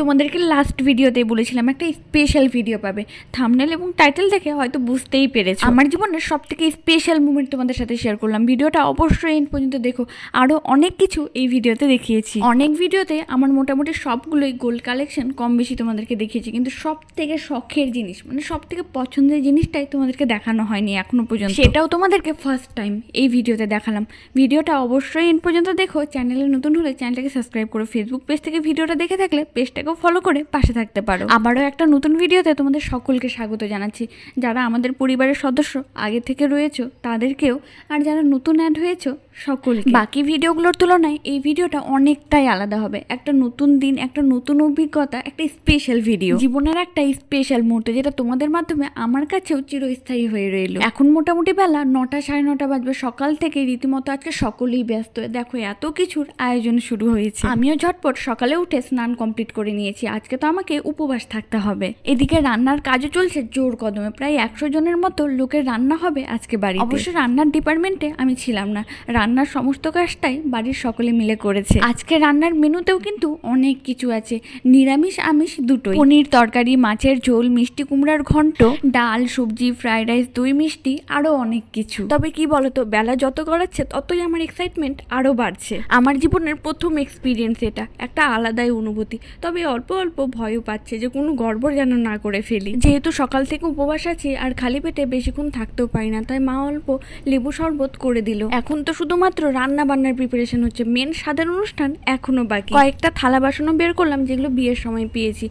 তোমাদেরকে লাস্ট ভিডিওতে বলেছিলাম একটা স্পেশাল ভিডিও পাবে থামনেল এবং টাইটেল দেখে হয়তো বুঝতেই পেরেছো আমার জীবনের সব থেকে স্পেশাল মুমেন্ট তোমাদের সাথে শেয়ার করলাম ভিডিওটা অবশ্যই এন্ড পর্যন্ত দেখো আরও অনেক কিছু এই ভিডিওতে দেখিয়েছি অনেক ভিডিওতে আমার মোটামুটি সবগুলোই গোল্ড কালেকশন কম বেশি তোমাদেরকে দেখিয়েছি কিন্তু সব থেকে শখের জিনিস মানে সব থেকে পছন্দের জিনিসটাই তোমাদেরকে দেখানো হয়নি এখনো পর্যন্ত সেটাও তোমাদেরকে ফার্স্ট টাইম এই ভিডিওতে দেখালাম ভিডিওটা অবশ্যই এন্ড পর্যন্ত দেখো চ্যানেলে নতুন হলে চ্যানেলটাকে সাবস্ক্রাইব করো ফেসবুক পেজ থেকে ভিডিওটা দেখে থাকলে পেজটা পেজটাকেও ফলো করে পাশে থাকতে পারো আবারও একটা নতুন ভিডিওতে তোমাদের সকলকে স্বাগত জানাচ্ছি যারা আমাদের পরিবারের সদস্য আগে থেকে রয়েছো তাদেরকেও আর যারা নতুন অ্যাড হয়েছো সকলকে বাকি ভিডিওগুলোর তুলনায় এই ভিডিওটা অনেকটাই আলাদা হবে একটা নতুন দিন একটা নতুন অভিজ্ঞতা একটা স্পেশাল ভিডিও জীবনের একটা স্পেশাল মুহূর্ত যেটা তোমাদের মাধ্যমে আমার কাছেও চিরস্থায়ী হয়ে রইল এখন মোটামুটি বেলা নটা সাড়ে নটা বাজবে সকাল থেকে রীতিমতো আজকে সকলেই ব্যস্ত দেখো এত কিছুর আয়োজন শুরু হয়েছে আমিও ঝটপট সকালে উঠে স্নান কমপ্লিট করে নিয়েছি আজকে তো আমাকে উপবাস থাকতে হবে এদিকে রান্নার কাজও চলছে জোর কদমে প্রায় একশো জনের মতো লোকের রান্না হবে আজকে বাড়ি অবশ্য রান্নার ডিপার্টমেন্টে আমি ছিলাম না রান্নার সমস্ত কাজটাই বাড়ির সকলে মিলে করেছে আজকে রান্নার মেনুতেও কিন্তু অনেক কিছু আছে নিরামিষ আমিষ দুটো পনির তরকারি মাছের ঝোল মিষ্টি কুমড়ার ঘন্ট ডাল সবজি ফ্রাইড রাইস দই মিষ্টি আরও অনেক কিছু তবে কি বলতো বেলা যত গড়াচ্ছে ততই আমার এক্সাইটমেন্ট আরও বাড়ছে আমার জীবনের প্রথম এক্সপিরিয়েন্স এটা একটা আলাদাই অনুভূতি তবে অল্প অল্প ভয়ও পাচ্ছে যে কোনো গড়বড় যেন না করে ফেলি যেহেতু সকাল থেকে উপবাস আছি আর খালি পেটে বেশিক্ষণ থাকতেও পারি না তাই মা অল্প লেবু শরবত করে দিল এখন তো শুধুমাত্র রান্না বান্নার প্রিপারেশন হচ্ছে মেন সাদের অনুষ্ঠান এখনো বাকি কয়েকটা থালা বাসনও বের করলাম যেগুলো বিয়ের সময় পেয়েছি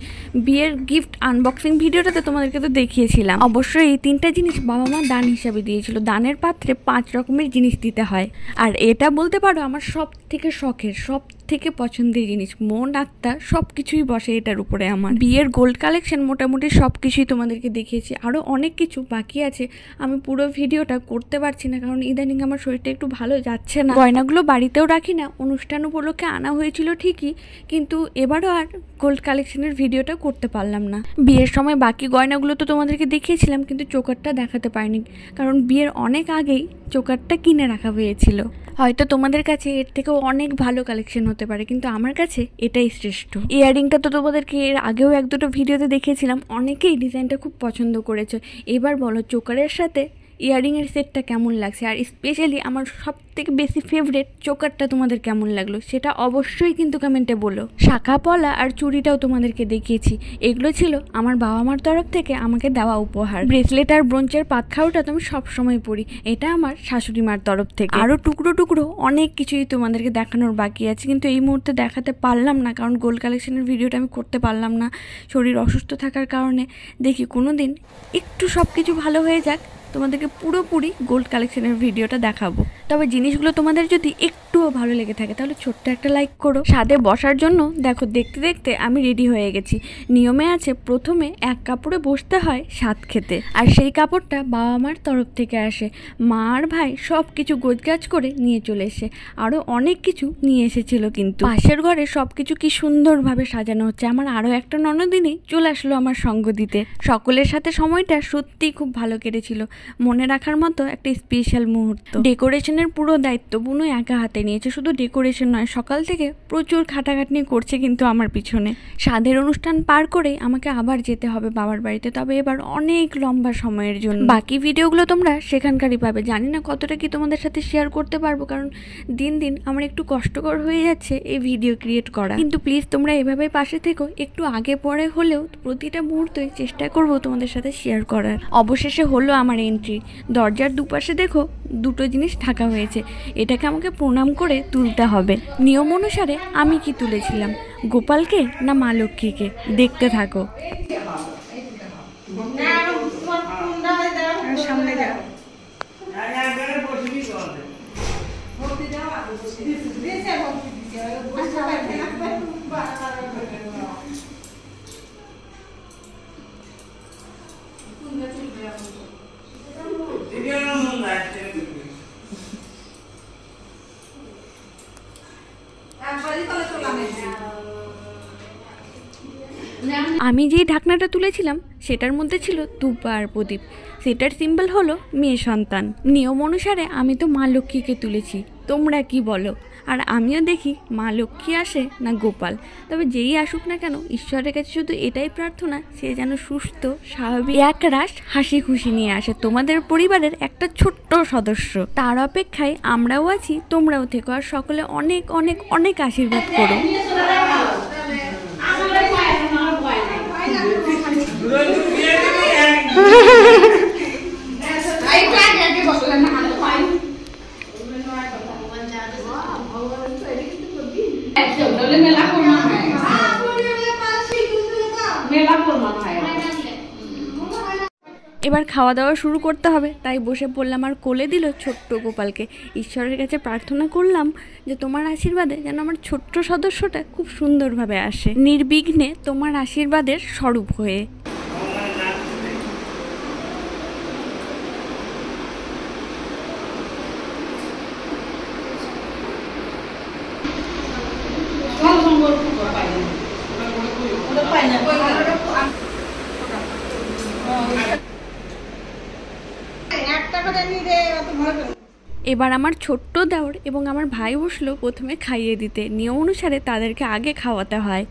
বিয়ের গিফট আনবক্সিং ভিডিওটাতে তোমাদেরকে তো দেখিয়েছিলাম অবশ্যই এই তিনটা জিনিস বাবা মা দান হিসাবে দিয়েছিল দানের পাত্রে পাঁচ রকমের জিনিস দিতে হয় আর এটা বলতে পারো আমার সব থেকে শখের সব থেকে পছন্দের জিনিস মন আত্মা সব কিছুই বসে এটার উপরে আমার বিয়ের গোল্ড কালেকশন মোটামুটি সব কিছুই তোমাদেরকে দেখিয়েছি আরও অনেক কিছু বাকি আছে আমি পুরো ভিডিওটা করতে পারছি না কারণ ইদানিং আমার শরীরটা একটু ভালো যাচ্ছে না গয়নাগুলো বাড়িতেও রাখি না অনুষ্ঠান উপলক্ষে আনা হয়েছিল ঠিকই কিন্তু এবারও আর গোল্ড কালেকশনের ভিডিওটা করতে পারলাম না বিয়ের সময় বাকি গয়নাগুলো তো তোমাদেরকে দেখিয়েছিলাম কিন্তু চোকারটা দেখাতে পারিনি কারণ বিয়ের অনেক আগেই চোকারটা কিনে রাখা হয়েছিল হয়তো তোমাদের কাছে এর থেকেও অনেক ভালো কালেকশন হতে পারে কিন্তু আমার কাছে এটাই শ্রেষ্ঠ ইয়াররিংটা তো তোমাদেরকে এর আগেও এক দুটো ভিডিওতে দেখিয়েছিলাম অনেকেই ডিজাইনটা খুব পছন্দ করেছে এবার বলো চোকারের সাথে ইয়ারিংয়ের সেটটা কেমন লাগছে আর স্পেশালি আমার সব থেকে বেশি ফেভারেট চোকারটা তোমাদের কেমন লাগলো সেটা অবশ্যই কিন্তু কমেন্টে বলো শাখা পলা আর চুড়িটাও তোমাদেরকে দেখিয়েছি এগুলো ছিল আমার বাবা মার তরফ থেকে আমাকে দেওয়া উপহার ব্রেসলেট আর ব্রোঞ্চের পাতখাওটা তো আমি সবসময় পরি এটা আমার শাশুড়ি মার তরফ থেকে আরও টুকরো টুকরো অনেক কিছুই তোমাদেরকে দেখানোর বাকি আছে কিন্তু এই মুহূর্তে দেখাতে পারলাম না কারণ গোল্ড কালেকশনের ভিডিওটা আমি করতে পারলাম না শরীর অসুস্থ থাকার কারণে দেখি কোনো দিন একটু সব কিছু ভালো হয়ে যাক তোমাদেরকে পুরোপুরি গোল্ড কালেকশনের ভিডিওটা দেখাবো তবে জিনিসগুলো তোমাদের যদি একটুও ভালো লেগে থাকে তাহলে ছোট্ট একটা লাইক করো স্বাদে বসার জন্য দেখো দেখতে দেখতে আমি রেডি হয়ে গেছি নিয়মে আছে প্রথমে এক কাপড়ে বসতে হয় স্বাদ খেতে আর সেই কাপড়টা বাবা মার তরফ থেকে আসে মা আর ভাই সব কিছু গোজগাছ করে নিয়ে চলে এসে আরও অনেক কিছু নিয়ে এসেছিল কিন্তু পাশের ঘরে সব কিছু কি সুন্দরভাবে সাজানো হচ্ছে আমার আরও একটা ননদিনই চলে আসলো আমার সঙ্গ দিতে সকলের সাথে সময়টা সত্যিই খুব ভালো কেটেছিল মনে রাখার মতো একটা স্পেশাল মুহূর্ত ডেকোরেশন ডেকোরেশনের পুরো দায়িত্ব বুনো একা হাতে নিয়েছে শুধু ডেকোরেশন নয় সকাল থেকে প্রচুর খাটাখাটনি করছে কিন্তু আমার পিছনে সাধের অনুষ্ঠান পার করে আমাকে আবার যেতে হবে বাবার বাড়িতে তবে এবার অনেক লম্বা সময়ের জন্য বাকি ভিডিওগুলো তোমরা সেখানকারই পাবে জানি না কতটা কি তোমাদের সাথে শেয়ার করতে পারবো কারণ দিন দিন আমার একটু কষ্টকর হয়ে যাচ্ছে এই ভিডিও ক্রিয়েট করা কিন্তু প্লিজ তোমরা এভাবে পাশে থেকো একটু আগে পরে হলেও প্রতিটা মুহূর্তে চেষ্টা করব তোমাদের সাথে শেয়ার করার অবশেষে হলো আমার এন্ট্রি দরজার দুপাশে দেখো দুটো জিনিস ঢাকা হয়েছে এটাকে আমাকে প্রণাম করে তুলতে হবে নিয়ম অনুসারে আমি কি তুলেছিলাম গোপালকে না মা লক্ষ্মীকে দেখতে থাকো হ্যাঁ, হ্যাঁ, সামনে আমি যেই ঢাকনাটা তুলেছিলাম সেটার মধ্যে ছিল দুব্বা আর প্রদীপ সেটার সিম্বল হলো মেয়ে সন্তান নিয়ম অনুসারে আমি তো মা লক্ষ্মীকে তুলেছি তোমরা কি বলো আর আমিও দেখি মা লক্ষ্মী আসে না গোপাল তবে যেই আসুক না কেন ঈশ্বরের কাছে শুধু এটাই প্রার্থনা সে যেন সুস্থ স্বাভাবিক এক রাস হাসি খুশি নিয়ে আসে তোমাদের পরিবারের একটা ছোট্ট সদস্য তার অপেক্ষায় আমরাও আছি তোমরাও থেকো আর সকলে অনেক অনেক অনেক আশীর্বাদ করো এবার খাওয়া দাওয়া শুরু করতে হবে তাই বসে পড়লাম আর কোলে দিল ছোট্ট গোপালকে ঈশ্বরের কাছে প্রার্থনা করলাম যে তোমার আশীর্বাদে যেন আমার ছোট্ট সদস্যটা খুব সুন্দরভাবে আসে নির্বিঘ্নে তোমার আশীর্বাদের স্বরূপ হয়ে এবার আমার ছোট্ট দেওর এবং আমার ভাই বসলো প্রথমে খাইয়ে দিতে নিয়ম অনুসারে তাদেরকে আগে খাওয়াতে হয়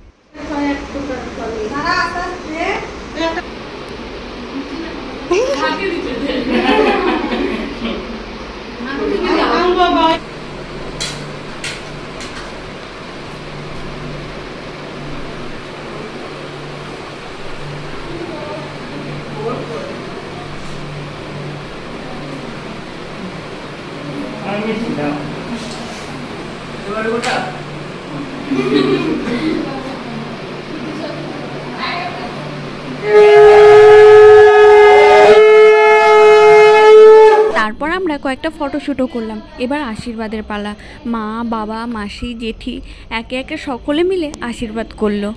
তারপর আমরা কয়েকটা ফটোশ্যুটও করলাম এবার আশীর্বাদের পালা মা বাবা মাসি জেঠি একে একে সকলে মিলে আশীর্বাদ করলো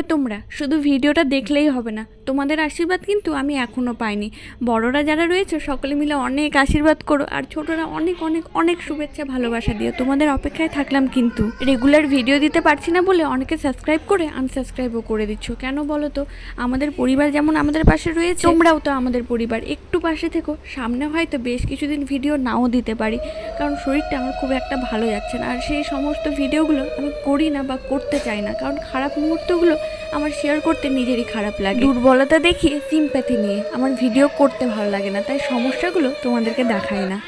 করবে তোমরা শুধু ভিডিওটা দেখলেই হবে না তোমাদের আশীর্বাদ কিন্তু আমি এখনও পাইনি বড়রা যারা রয়েছে সকলে মিলে অনেক আশীর্বাদ করো আর ছোটরা অনেক অনেক অনেক শুভেচ্ছা ভালোবাসা দিও তোমাদের অপেক্ষায় থাকলাম কিন্তু রেগুলার ভিডিও দিতে পারছি না বলে অনেকে সাবস্ক্রাইব করে আনসাবস্ক্রাইবও করে দিচ্ছ কেন বলো তো আমাদের পরিবার যেমন আমাদের পাশে রয়েছে তোমরাও তো আমাদের পরিবার একটু পাশে থেকো সামনে হয়তো বেশ কিছুদিন ভিডিও নাও দিতে পারি কারণ শরীরটা আমার খুব একটা ভালো যাচ্ছে না আর সেই সমস্ত ভিডিওগুলো আমি করি না বা করতে চাই না কারণ খারাপ মুহূর্তগুলো আমার শেয়ার করতে নিজেরই খারাপ লাগে দুর্বলতা দেখিয়ে সিম্প্যাথি নিয়ে আমার ভিডিও করতে ভালো লাগে না তাই সমস্যাগুলো তোমাদেরকে দেখায় না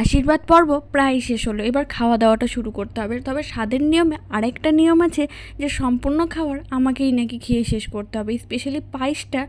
আশীর্বাদ পর্ব প্রায় শেষ হলো এবার খাওয়া দাওয়াটা শুরু করতে হবে তবে স্বাদের নিয়মে আরেকটা নিয়ম আছে যে সম্পূর্ণ খাবার আমাকেই নাকি খেয়ে শেষ করতে হবে স্পেশালি পায়েসটা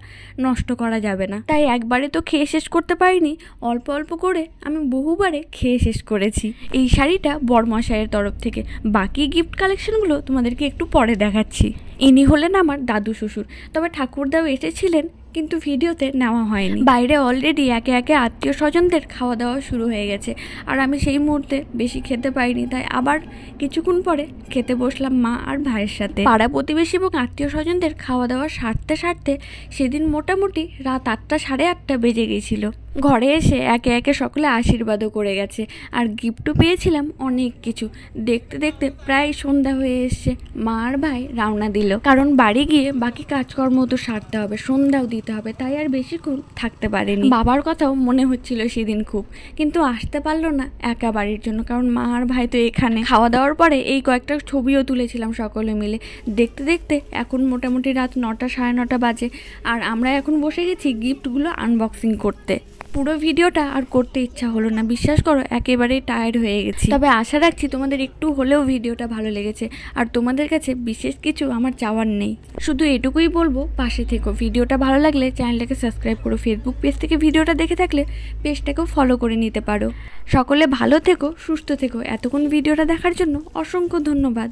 নষ্ট করা যাবে না তাই একবারে তো খেয়ে শেষ করতে পারিনি অল্প অল্প করে আমি বহুবারে খেয়ে শেষ করেছি এই শাড়িটা বরমশাইয়ের তরফ থেকে বাকি গিফট কালেকশনগুলো তোমাদেরকে একটু পরে দেখাচ্ছি ইনি হলেন আমার দাদু শ্বশুর তবে ঠাকুরদাও এসেছিলেন কিন্তু ভিডিওতে নেওয়া হয়নি বাইরে অলরেডি একে একে আত্মীয় স্বজনদের খাওয়া দাওয়া শুরু হয়ে গেছে আর আমি সেই মুহূর্তে বেশি খেতে পাইনি তাই আবার কিছুক্ষণ পরে খেতে বসলাম মা আর ভাইয়ের সাথে পাড়া প্রতিবেশী এবং আত্মীয় স্বজনদের খাওয়া দাওয়া সারতে সারতে সেদিন মোটামুটি রাত আটটা সাড়ে আটটা বেজে গেছিলো ঘরে এসে একে একে সকলে আশীর্বাদও করে গেছে আর গিফটও পেয়েছিলাম অনেক কিছু দেখতে দেখতে প্রায় সন্ধ্যা হয়ে এসছে মা আর ভাই রওনা দিল কারণ বাড়ি গিয়ে বাকি কাজকর্ম তো সারতে হবে সন্ধ্যাও দিতে হবে তাই আর বেশিক্ষণ থাকতে পারেনি বাবার কথাও মনে হচ্ছিল সেদিন খুব কিন্তু আসতে পারলো না একা বাড়ির জন্য কারণ মা আর ভাই তো এখানে খাওয়া দাওয়ার পরে এই কয়েকটা ছবিও তুলেছিলাম সকলে মিলে দেখতে দেখতে এখন মোটামুটি রাত নটা সাড়ে নটা বাজে আর আমরা এখন বসে গেছি গিফটগুলো আনবক্সিং করতে পুরো ভিডিওটা আর করতে ইচ্ছা হলো না বিশ্বাস করো একেবারেই টায়ার্ড হয়ে গেছি তবে আশা রাখছি তোমাদের একটু হলেও ভিডিওটা ভালো লেগেছে আর তোমাদের কাছে বিশেষ কিছু আমার চাওয়ার নেই শুধু এটুকুই বলবো পাশে থেকো ভিডিওটা ভালো লাগলে চ্যানেলটাকে সাবস্ক্রাইব করো ফেসবুক পেজ থেকে ভিডিওটা দেখে থাকলে পেজটাকেও ফলো করে নিতে পারো সকলে ভালো থেকো সুস্থ থেকো এতক্ষণ ভিডিওটা দেখার জন্য অসংখ্য ধন্যবাদ